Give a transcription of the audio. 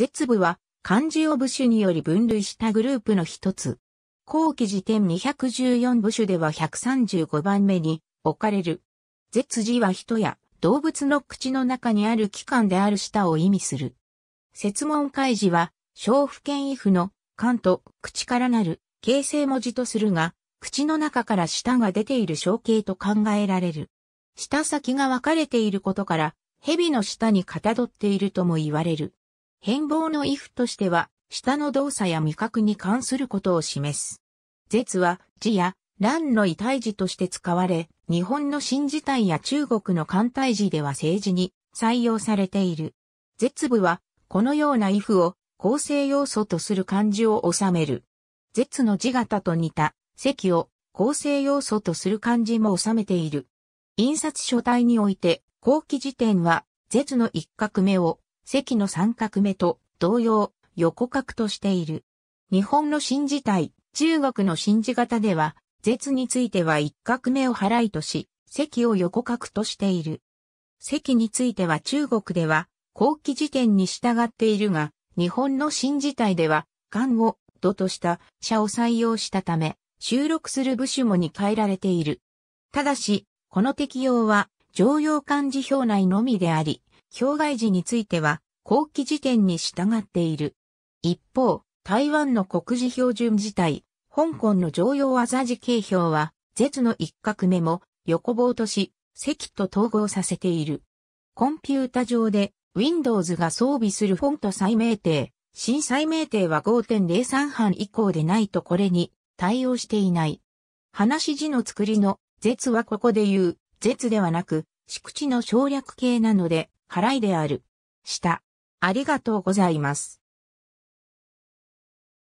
絶部は漢字を部首により分類したグループの一つ。後期時点214部首では135番目に置かれる。絶字は人や動物の口の中にある器官である舌を意味する。説問開示は、小府権威府の漢と口からなる形成文字とするが、口の中から舌が出ている象形と考えられる。舌先が分かれていることから、蛇の舌にかたどっているとも言われる。変貌の if としては、下の動作や味覚に関することを示す。絶は、字や、乱の異体字として使われ、日本の新字体や中国の簡体字では政治に採用されている。絶部は、このような if を構成要素とする漢字を収める。絶の字型と似た、席を構成要素とする漢字も収めている。印刷書体において、後期時点は、絶の一画目を席の三角目と同様、横角としている。日本の新字体、中国の新字型では、絶については一角目を払いとし、席を横角としている。席については中国では、後期辞典に従っているが、日本の新字体では、漢を、土とした、社を採用したため、収録する部首もに変えられている。ただし、この適用は、常用漢字表内のみであり、境外時については、後期時点に従っている。一方、台湾の国事標準自体、香港の常用技字形表は、絶の一画目も横棒とし、席と統合させている。コンピュータ上で Windows が装備するフォント再命定、新再命定は5.03版以降でないとこれに対応していない。話字の作りの絶はここで言う絶ではなく、敷地の省略形なので、払いである。した。ありがとうございます。